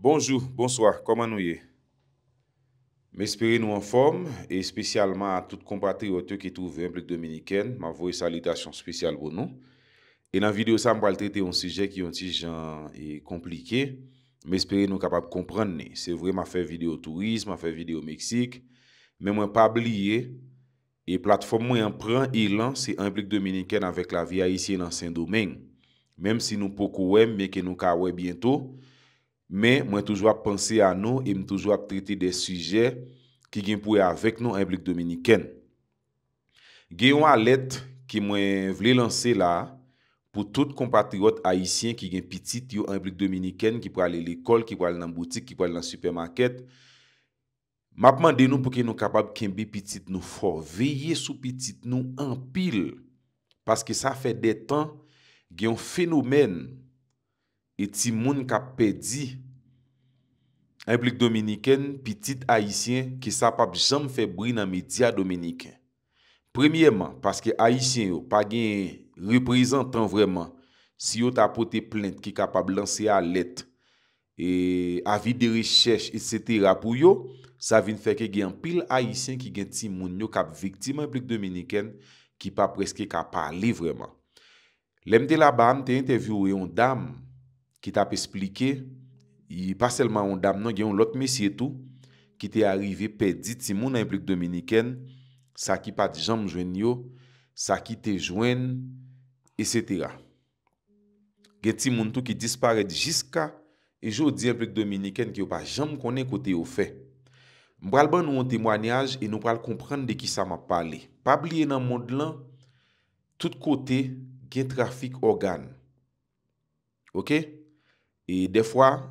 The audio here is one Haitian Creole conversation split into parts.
Bonjou, bonsoir, koman nou ye? Mè espere nou an form, e spesyalman a tout kompatri o te ki touve Implik Dominiken, ma vou e salitation spesyal ou nou. E nan video sa m pou al trete yon sijè ki yon ti jan e komplike. Mè espere nou kapap komprendne. Se vre ma fe video tourisme, ma fe video Meksik, mè mwen pa bliye, e platform mwen an pran, e lan se Implik Dominiken avek la viya isye nan sen domen. Mèm si nou pokou wèm, mè ke nou ka wè bientou, men mwen toujwa ppense a nou e mwen toujwa pp trite de suje ki gen pou e avek nou an blik dominiken. Gen yon alet ki mwen vle lanse la pou tout kompatriot haisyen ki gen pitit yo an blik dominiken ki pou ale l'ekol, ki pou ale nan boutik, ki pou ale nan supermaket. Mapman den nou pou ki nou kapab kembe pitit nou forveye sou pitit nou an pil paske sa fe detan gen fenomen e ti moun kap pedi implik Dominiken pi tit Haitien ki sa pap jam fe brin nan media Dominiken premye man paske Haitien yo pa gen reprezentan vreman si yo tapote plente ki kapap lanse a let e avi de rechèche et cetera pou yo sa vin feke gen pil Haitien ki gen ti moun yo kap viktima implik Dominiken ki pa preske kap pale vreman lem de la bam te interview yon dam ki tap esplike, yi pa selman yon dam nan, gen yon lot mesye tou, ki te arive pedi, ti moun a implik Dominiken, sa ki pat jam jwen yo, sa ki te jwen, et cetera. Gen ti moun tou ki dispare di jiska, e jo di implik Dominiken, ki yo pa jam konen kote yo fe. Mbral ban nou an temwanyaj, e nou pral kompren de ki sa ma pale. Pa bliye nan moun dlan, tout kote gen trafik organ. Ok? E defwa,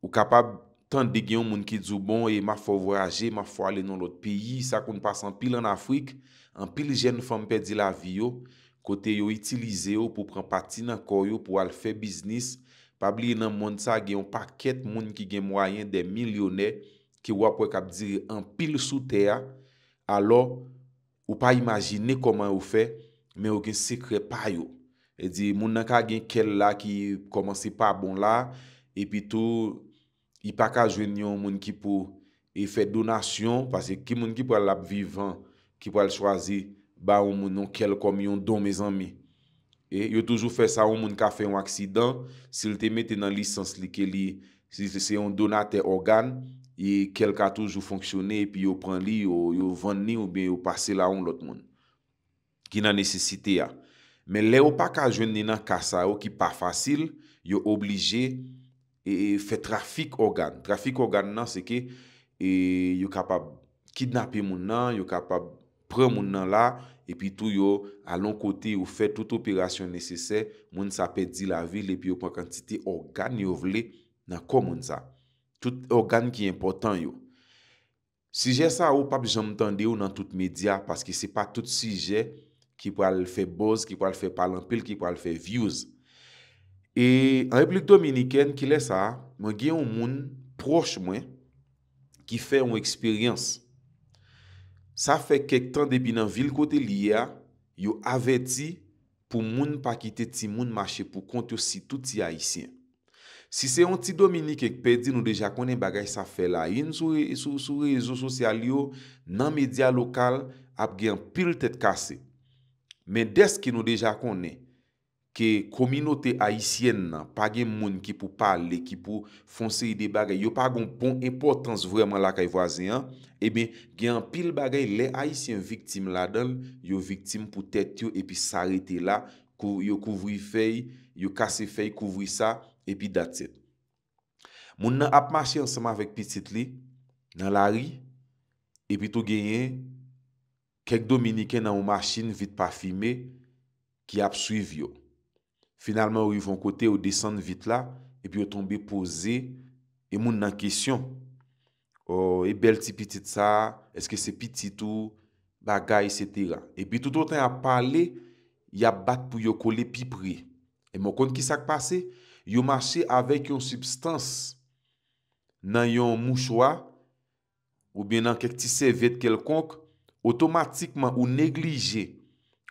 ou kapab tan de gen yon moun ki djoubon e ma fwo voyaje, ma fwo ale nan lot peyi, sa kon pasan pil an Afrik, an pil jen fwa mpe di la vi yo, kote yo itilize yo pou pran pati nan koryo pou al fe biznis, pabli yon nan moun sa gen yon paket moun ki gen mwayen de milyonè ki wapwe kap diri an pil sou teya, alo ou pa imajine koman ou fe, men ou gen sekre payo. E di moun nan ka gen kel la ki komanse pa bon la E pi tou I pa ka jwen yon moun ki pou E fe donasyon Pase ki moun ki pou al ap vivan Ki pou al chwazi Ba moun nou kel komyon don me zanmi E yo toujou fe sa moun ka fe yon aksidan Se yon te mette nan lisans li ke li Se yon donate organ E kel ka toujou fonksyone E pi yo pran li yo ven ni Ou bi yo pase la yon lot moun Ki nan nesesite ya Men le ou pa kajwen nenan kasa ou ki pa fasil, yo oblije e, e fe trafik organ. Trafik organ nan se ke e, yo kapab kidnape moun nan, yo kapab pre moun nan la, epi tou yo alon kote ou fe tout operasyon nesesè, moun sape di la vil epi yo pa kantite organ yo vle nan komon za. Tout organ ki important yo. Sijè sa ou pap jom tande yo nan tout media paske se pa tout sijè Ki pou al fè boz, ki pou al fè palanpil, ki pou al fè vyouz. E Republik Dominikèn ki lè sa, mwen gen yon moun proche mwen ki fè yon eksperyans. Sa fè kek tan debi nan vil kote li ya, yo avè ti pou moun pakite ti moun mache pou kont yo si touti ya isyen. Si se yon ti Dominikèn pe di nou deja konen bagaj sa fè la, yon sou rezo sosyal yo nan media lokal ap gen pil tèt kase. Men des ki nou deja konen, ke kominote aisyen nan, pa gen moun ki pou pale, ki pou fonse ide bagay, yo pa gon pon importans vreman la kay vwazen, eh ebe gen pil bagay le aisyen viktim la don, yo viktim pou tet yo, epi sa rete la, yo kouvri fey, yo kase fey kouvri sa, epi dat set. Moun nan apmache ansama vek pitit li, nan la ri, epi tou genye, epi tou genye, Kek dominiken nan ou machin vit parfime Ki ap suiv yo Finalman ou yon kote ou desen vit la E pi yo tombe pose E moun nan kesyon oh, E bel ti pitit sa Eske se pitit ou Bagay setera E pi tout an a pale Ya bat pou yo kole pi pri E moun kont ki sak pase Yo mache avek yon substans Nan yon mouchwa Ou bien nan kek ti sevet kelkonk otomatikman ou neglije,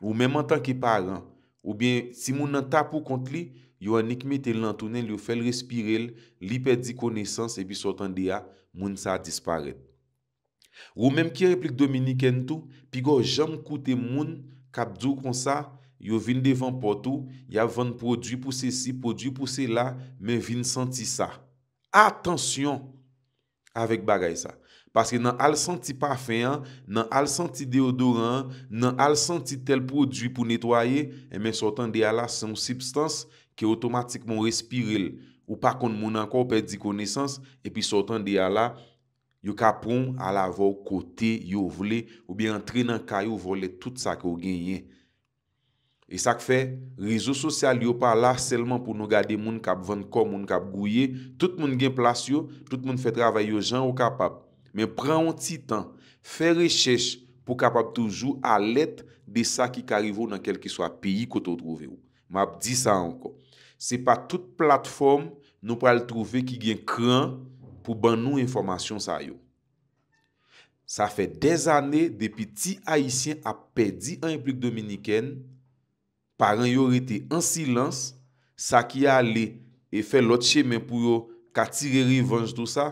ou menman tan ki paran, ou bien si moun nan tapou kont li, yo anikmete lantounen, yo fel respirel, li pedi konesans, epi sotan deya, moun sa disparet. Ou menm ki replik Dominikentou, pi go jam koute moun, kapdou kon sa, yo vin devan potou, ya van prodwi pou se si, prodwi pou se la, men vin senti sa. Atensyon! Avek bagay sa. Paske nan al santi pafeyan, nan al santi deodorant, nan al santi tel prodjou pou netwaye, e eh men sotan de ala son substans ki otomatikman respirel ou pa kon moun anko ou pe di koneysans, e pi sotan de ala yo kapron ala vo kote yo vle ou bi rentre nan kayo vo le tout sa ko genye. E sak fe, rezo sosyal yo pa la selman pou nou gade moun kap van kom, moun kap gouye, tout moun gen plasyo, tout moun fe travay yo jan ou kap ap. Men pren an ti tan, fè rechech pou kapap toujou alet de sa ki karivou nan kel ki swa piyi ko tou trove ou. Mab di sa anko. Se pa tout platform nou pral trove ki gen kran pou ban nou informasyon sa yo. Sa fè dez ane depi ti haisyen ap pedi an implik dominiken, paran yo rete an silans, sa ki a le e fè lot che men pou yo ka tire revanche tou sa,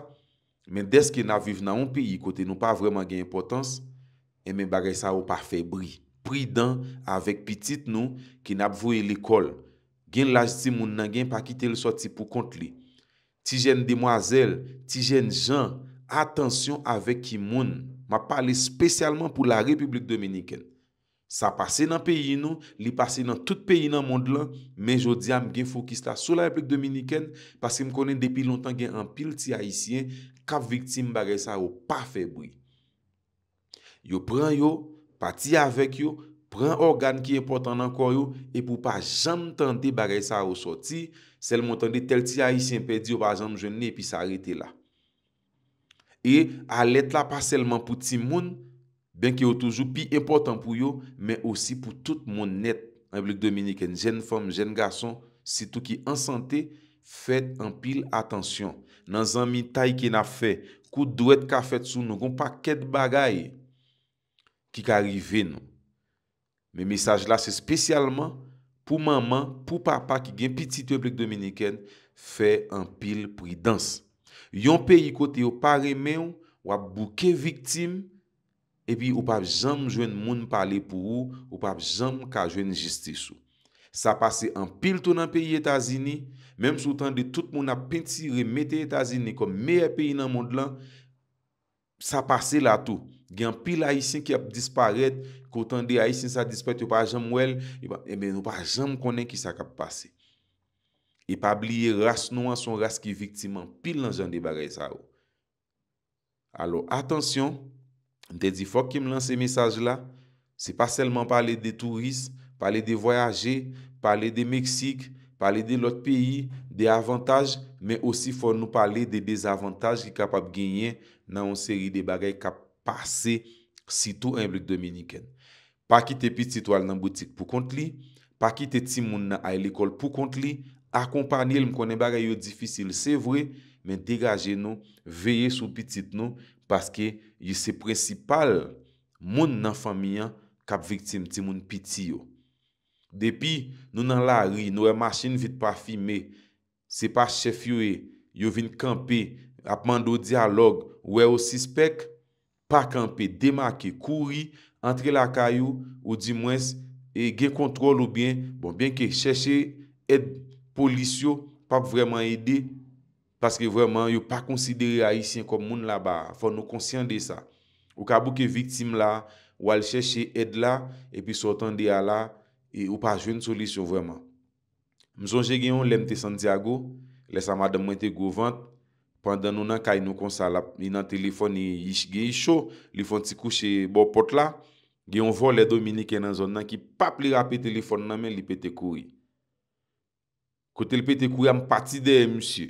Men des ki nan vive nan oun pi, kote nou pa vreman gen impotans, e men bagay sa ou pa febri. Pri dan avek pitit nou ki nan apvouye likol. Gen laj ti moun nan gen pa kite le soti pou kont li. Ti jen demwazel, ti jen jan, atensyon avek ki moun. Ma pale spesyalman pou la Republik Dominiken. Sa pase nan peyi nou, li pase nan tout peyi nan mond lan, men jodi am gen fokista sou la replik dominiken, pasi m konen depi lontan gen an pil ti haisyen, kap viktim bagay sa ou pa febri. Yo pran yo, pati avek yo, pran organ ki e portan nan koryo, e pou pa jam tante bagay sa ou soti, selman tante tel ti haisyen pe di yo, bajan m jen ne pi sa rete la. E alet la pa selman pou ti moun, ben ki yo toujou pi importan pou yo, men osi pou tout moun net, en blik Dominiken, jen fom, jen gason, sitou ki ansante, fè en pil atensyon. Nan zanmi tay ki na fè, kou dwet ka fètsou nou, kon pa ket bagay, ki ka rive nou. Me mesaj la se spesyalman, pou maman, pou papa, ki gen piti te blik Dominiken, fè en pil pridans. Yon pe yi kote yo paremen, wap bouke viktim, epi ou pa jom jwen moun pale pou ou, ou pa jom ka jwen jistis ou. Sa pase an pil tou nan peyi Etazini, menm sou tan de tout moun ap pinti remete Etazini kon meye peyi nan moun lan, sa pase la tou. Gen pil a isen ki ap disparet, koutan de a isen sa dispet ou pa jom wel, epi e ou pa jom konen ki sa kap pase. Epi pa bliye ras nou an son ras ki viktiman, pil nan jen de bagay sa ou. Alo, atensyon, Nte di fok ki m lan se mesaj la, se pa selman pale de turist, pale de voyajer, pale de Meksik, pale de lot peyi, de avantaj, men osi fok nou pale de bezavantaj ki kapap genyen nan on seri de bagay ka pase sitou emblik Dominiken. Pa ki te pitit wale nan boutik pou kont li, pa ki te timoun nan ailikol pou kont li, akompanyel m konen bagay yo difisil se vwe, men degaje nou, veye sou pitit nou, Baske yi se prensipal moun nan familyan kap viktim ti moun piti yo. Depi nou nan la ri nou e machin vit pafime se pa chef yo e yo vin kampe apman do diyalog we ou sispek pa kampe demake kuri entre la kayo ou di mwens e gen kontrol ou bien. Bon bien ke cheshe ed polis yo pap vreman ede. Paske vwèman yon pa konsidere ayisyen kom moun la ba, fon nou konsyen de sa. Ou kabouke vitim la, ou al chèche ed la, epi sotan de a la, e ou pa jwen solisyon vwèman. Mzonje genyon lèm te Sandiago, lè sa madèm mwen te Gouvant, pandan nou nan kay nou konsalap, inan telefon yishge yisho, li fon ti kouche bo pot la, genyon von lè Dominikè nan zon nan ki pap li rapè telefon nan men li pète koui. Kote li pète koui am pati de msye.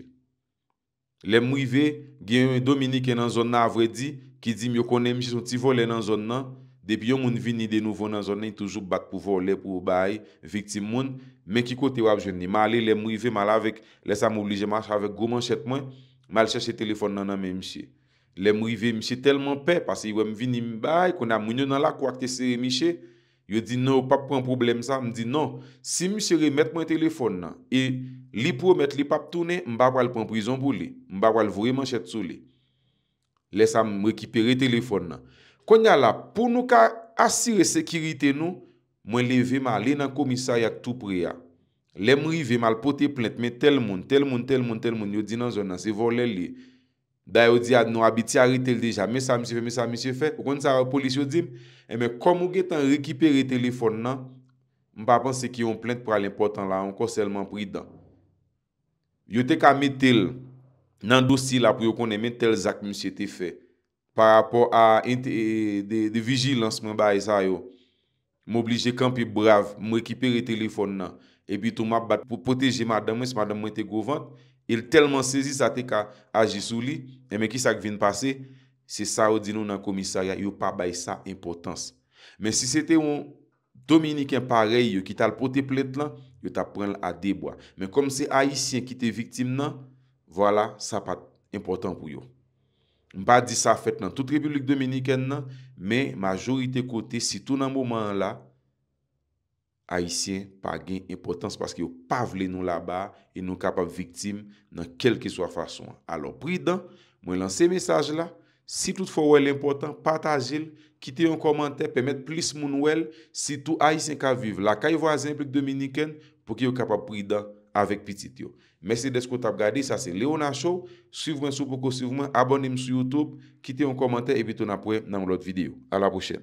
Lèm mwive, gen yon Dominik yon nan zon nan avredi, ki di myo konen mwish yon ti volen nan zon nan, debi yon moun vini den nou volen nan zon nan, yon toujou bat pou volen pou baye, vitim moun, men ki kote wap jen ni. Ma ale, lèm mwive, ma la vek, lè sa m'oblije ma chavek goman chet mwen, ma al chache telefon nan nan mwen mwish. Lèm mwive mwish telman pe, pasi yon mwini mi baye, konan mwen yon nan la kwa kte sere mwish, yon di nou pa kwen problem sa, mdi nou, si mwish remet mwen telefon nan, e... Li promet li pap toune, mba wale pou an prizon bou li. Mba wale vwere man chet sou li. Lesa m rekiperi telefon nan. Konya la, pou nou ka asire sekirite nou, mwen le veman, le nan komisa yak tou priya. Le mri veman pote plente, me tel moun, tel moun, tel moun, tel moun, yo di nan zon nan, se vole li. Dayo di ad nou abiti a rite l deja, me sa msi fe, me sa msi fe, kwen sa repolis yo di m. E me komou getan rekiperi telefon nan, mba pense ki yon plente pou alen portan la, an konselman pri dan. Yo te ka metel nan dosi la pou yo konen men tel zak misye te fe. Par apor a e, de vigilansman bay e sa yo. M'oblije kampi brav, m'rekipere telefon nan. E pi tou m'abat pou poteje madame, se madame mwen te govan. El telman sezi sa te ka aji sou li. E men ki sa k vin pase, se sa ou di nou nan komisarya, yo pa bay sa impotans. Men si se te ou dominikin parey yo ki tal pote plet lan, yo ta pren la adeboa. Men kom se Haitien ki te viktim nan, wala, sa pa important pou yo. Mpa di sa fèt nan, tout Republik Dominikèn nan, men majorite kote, si tou nan mouman la, Haitien pa gen importance paske yo pa vle nou la ba e nou kapap viktim nan kelke so a fason. Alon, pri dan, mwen lan se mesaj la, Si tout fò wè lè impotant, patajil, kite yon komantè, pèmèt plis moun wèl si tout a yi sen ka viv. La ka yi vwa zèmplik Dominiken pou ki yo kapap pou yida avèk pitit yo. Mèsi desko tap gadi, sa sen Léon Nacho. Suiv mè sou pou kousiv mè, abonim sou Youtube, kite yon komantè e bitou napouè nan moun lot videyo. A la pochè.